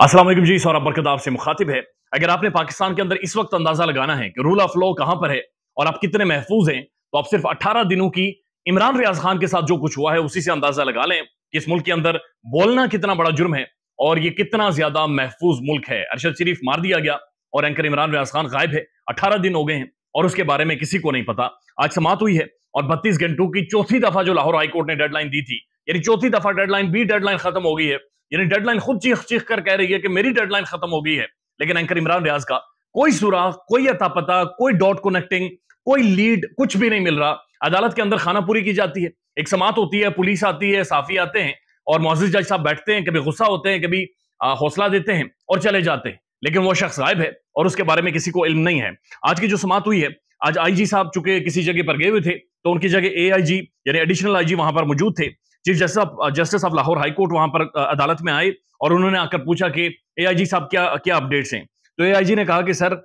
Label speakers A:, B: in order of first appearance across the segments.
A: असलम जी सौरभ बरकत आपसे मुखातिब है अगर आपने पाकिस्तान के अंदर इस वक्त अंदाजा लगाना है कि रूल ऑफ लॉ कहां पर है और आप कितने महफूज हैं तो आप सिर्फ 18 दिनों की इमरान रियाज खान के साथ जो कुछ हुआ है उसी से अंदाजा लगा लें कि इस मुल्क के अंदर बोलना कितना बड़ा जुर्म है और ये कितना ज्यादा महफूज मुल्क है अरशद शरीफ मार दिया गया और एंकर इमरान रियाज खान गायब है अठारह दिन हो गए हैं और उसके बारे में किसी को नहीं पता आज समात हुई है और बत्तीस घंटों की चौथी दफा जो लाहौर हाईकोर्ट ने डेडलाइन दी थी यानी चौथी दफा डेडलाइन भी डेडलाइन खत्म हो गई है यानी डेडलाइन खुद चीख चीख कर कह रही है कि मेरी डेडलाइन खत्म हो गई है लेकिन एंकर इमरान रियाज का कोई सुराख कोई अतापता कोई डॉट कनेक्टिंग कोई लीड कुछ भी नहीं मिल रहा अदालत के अंदर खाना पूरी की जाती है एक समात होती है पुलिस आती है साफी आते हैं और मोजिज जज साहब बैठते हैं कभी गुस्सा होते हैं कभी हौसला देते हैं और चले जाते हैं लेकिन वो शख्स गायब है और उसके बारे में किसी को इल्म नहीं है आज की जो समात हुई है आज आईजी साहब चुके किसी जगह पर गए हुए थे तो उनकी जगह एआईजी यानी एडिशनल आईजी वहां पर मौजूद थे chief justice of justice of Lahore high court वहां पर अदालत में आए और उन्होंने आकर पूछा कि ए साहब क्या क्या अपडेट्स हैं तो ए ने कहा कि सर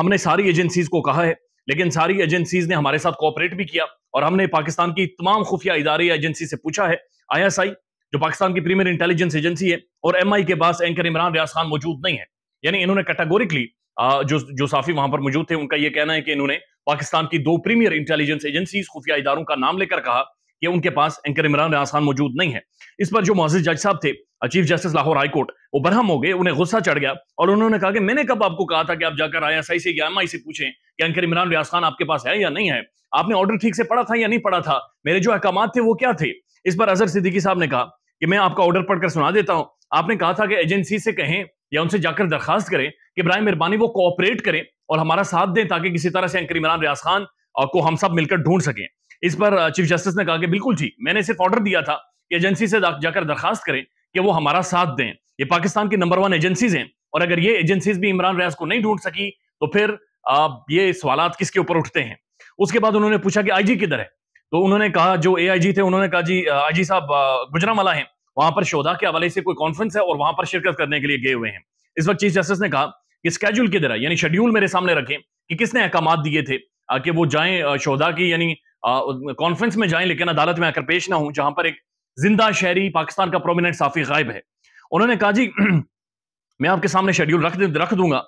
A: हमने सारी एजेंसीज को कहा है लेकिन सारी एजेंसीज ने हमारे साथ कोऑपरेट भी किया और हमने पाकिस्तान की तमाम खुफिया इदारे एजेंसी से पूछा है आईएसआई जो पाकिस्तान की प्रीमियर इंटेलिजेंस एजेंसी है और एमआई के पास एंकर इमरान रियाज खान मौजूद नहीं है यानी इन्होंने कैटेगोरिकली जो जो साफी वहां पर मौजूद थे उनका यह कहना है कि इन्होंने पाकिस्तान की दो प्रीमियर इंटेलिजेंस एजेंसी खुफिया इदारों का नाम लेकर कहा कि उनके पास एंकर इमरान रियाज खान मौजूद नहीं है इस पर जो मोजिद जज साहब थे चीफ जस्टिस लाहौर हाईकोर्ट वो बरहम हो गए उन्हें गुस्सा चढ़ गया और उन्होंने कहा कि मैंने कब आपको कहा था कि आप जाकर आए सही से या एम आई से पूछें कि एंकर इमरान रियाज खान आपके पास है या नहीं है आपने ऑर्डर ठीक से पढ़ा था या नहीं पढ़ा था मेरे जो अहकाम थे वो क्या थे इस पर अजहर सिद्दीकी साहब ने कहा कि मैं आपका ऑर्डर पढ़कर सुना देता हूँ आपने कहा था कि एजेंसी से कहें या उनसे जाकर दरखास्त करें कि ब्राय मेहरबानी वो कोऑपरेट करें और हमारा साथ दें ताकि किसी तरह से एंकर इमरान रियाज खान को हम सब मिलकर ढूंढ सकें इस पर चीफ जस्टिस ने कहा कि बिल्कुल जी मैंने सिर्फ ऑर्डर दिया था कि एजेंसी से जाकर दरखास्त करें कि वो हमारा साथ दें ये पाकिस्तान की नंबर वन एजेंसीज हैं और अगर ये एजेंसीज भी इमरान रियाज को नहीं ढूंढ सकी तो फिर ये सवाल किसके ऊपर उठते हैं उसके बाद उन्होंने पूछा कि आईजी किधर है तो उन्होंने कहा जो एआईजी थे उन्होंने कहा जी आईजी साहब गुजरावाला है वहां पर शोधा के हवाले से कोई कॉन्फ्रेंस है और वहां पर शिरकत करने के लिए गए हुए हैं इस वक्त चीफ जस्टिस ने कहा कि स्केड्यूल किधर है यानी शेड्यूल मेरे सामने रखें कि किसने अहकाम दिए थे कि वो जाए शोधा की यानी कॉन्फ्रेंस में जाएं लेकिन अदालत में आकर पेश ना हूं जहां पर एक जिंदा शहरी पाकिस्तान का प्रोमिनेंट साफी गायब है उन्होंने कहा जी मैं आपके सामने शेड्यूल रख रख दूंगा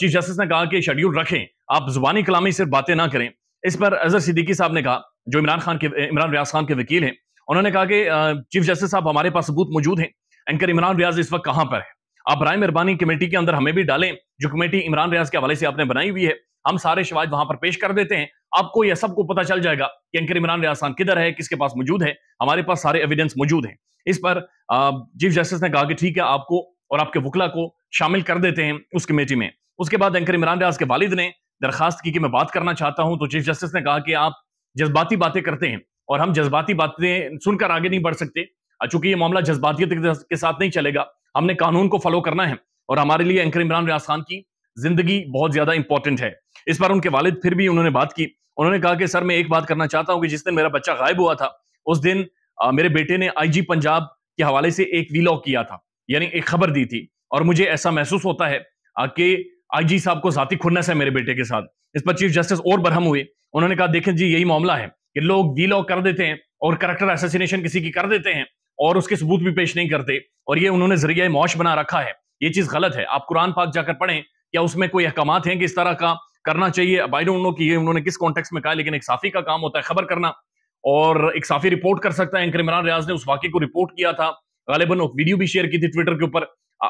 A: चीफ जस्टिस ने कहा कि शेड्यूल रखें आप जुबानी कलामी सिर्फ बातें ना करें इस पर अजहर सिद्दीकी साहब ने कहा जो इमरान खान के इमरान रियाज खान के वकील हैं उन्होंने कहा कि चीफ जस्टिस साहब हमारे पास सबूत मौजूद हैं एंकर इमरान रियाज इस वक्त कहाँ पर है आप बरए मेहरबानी कमेटी के अंदर हमें भी डालें जो कमेटी इमरान रियाज के हवाले से आपने बनाई हुई है हम सारे शवाद वहां पर पेश कर देते हैं आपको यह सबको पता चल जाएगा कि एंकर इमरान रियासान किधर है किसके पास मौजूद है हमारे पास सारे एविडेंस मौजूद हैं इस पर चीफ जस्टिस ने कहा कि ठीक है आपको और आपके वकला को शामिल कर देते हैं उस कमेटी में उसके बाद एंकर इमरान रियाज के वालिद ने दरखास्त की कि मैं बात करना चाहता हूं तो चीफ जस्टिस ने कहा कि आप जज्बाती बातें करते हैं और हम जज्बाती बातें सुनकर आगे नहीं बढ़ सकते चूंकि ये मामला जज्बातियत के साथ नहीं चलेगा हमने कानून को फॉलो करना है और हमारे लिए एंकर इमरान रियाज खान की जिंदगी बहुत ज्यादा इंपॉर्टेंट है इस बार उनके वालिद फिर भी उन्होंने बात की उन्होंने कहा कि सर मैं एक बात करना चाहता हूँ कि जिस दिन मेरा बच्चा गायब हुआ था उस दिन आ, मेरे बेटे ने आईजी पंजाब के हवाले से एक वीलॉग किया था यानी एक खबर दी थी और मुझे ऐसा महसूस होता है कि आईजी साहब को जाती खुन्नस है मेरे बेटे के साथ इस पर चीफ जस्टिस और बरहम हुए उन्होंने कहा देखें जी यही मामला है कि लोग वीलॉग कर देते हैं और करेक्टर एसोसिनेशन किसी की कर देते हैं और उसके सबूत भी पेश नहीं करते और ये उन्होंने जरिया मौश बना रखा है ये चीज गलत है आप कुरान पाक जाकर पढ़ें या उसमें कोई अहकाम हैं कि इस तरह का करना चाहिए अब आई डोंट नो कि ये उन्होंने किस कॉन्टेक्स में कहा लेकिन एक साफी का काम होता है खबर करना और एक साफी रिपोर्ट कर सकता है एंकर इमरान रियाज ने उस वाक्य को रिपोर्ट किया था गालिबन वीडियो भी शेयर की थी ट्विटर के ऊपर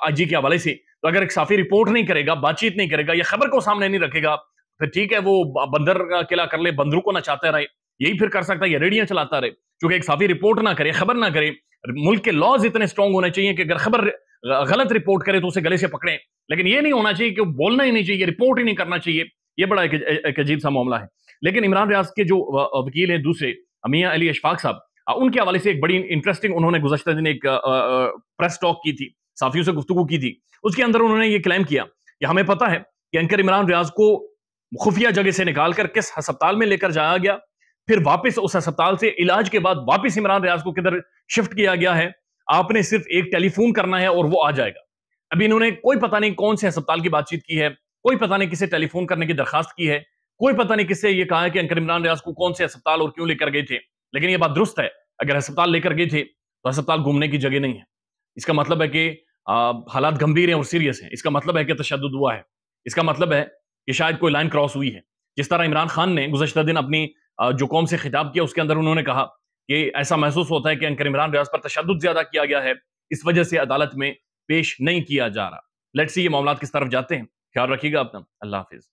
A: अजी के हवाले से तो अगर एक साफी रिपोर्ट नहीं करेगा बातचीत नहीं करेगा या खबर को सामने नहीं रखेगा फिर ठीक है वो बंदर किला कर ले बंदरों को ना चाहते रहे यही फिर कर सकता है या रेडियां चलाता रहे क्योंकि एक साफी रिपोर्ट ना करे खबर ना करे मुल्क के लॉज इतने स्ट्रॉन्ग होने चाहिए कि अगर खबर गलत रिपोर्ट करे तो उसे गले से पकड़े लेकिन ये नहीं होना चाहिए कि बोलना ही नहीं चाहिए रिपोर्ट ही नहीं करना चाहिए यह बड़ा एक, अजीब सा मामला है लेकिन इमरान रियाज के जो वकील हैं दूसरे अमिया अली अशफाक साहब उनके हवाले से एक बड़ी इंटरेस्टिंग उन्होंने गुजशत दिन एक प्रेस टॉक की थी साफियों से गुफ्तु की थी उसके अंदर उन्होंने ये क्लेम किया कि हमें पता है कि एंकर इमरान रियाज को खुफिया जगह से निकालकर किस अस्पताल में लेकर जाया गया फिर वापस उस अस्पताल से इलाज के बाद वापस इमरान रियाज को किधर शिफ्ट किया गया है आपने सिर्फ एक टेलीफोन करना है और वो आ जाएगा अभी इन्होंने कोई पता नहीं कौन से अस्पताल की बातचीत की है कोई पता नहीं किसे टेलीफोन करने की दरखास्त की है कोई पता नहीं किससे ये कहा है कि अंकर इमरान रियाज को कौन से अस्पताल और क्यों लेकर गए थे लेकिन ये बात दुरुस्त है अगर अस्पताल लेकर गए थे तो अस्पताल घूमने की जगह नहीं है इसका मतलब है कि हालात गंभीर हैं और सीरियस हैं इसका मतलब है कि तशद हुआ है इसका मतलब है कि शायद कोई लाइन क्रॉस हुई है जिस तरह इमरान खान ने गुजशत दिन अपनी जो कौम से खिताब किया उसके अंदर उन्होंने कहा ये ऐसा महसूस होता है कि अंकर इमरान रियाज पर तशद ज्यादा किया गया है इस वजह से अदालत में पेश नहीं किया जा रहा लेट्स ये मामला किस तरफ जाते हैं ख्याल रखिएगा अपना अल्लाह हाफिज़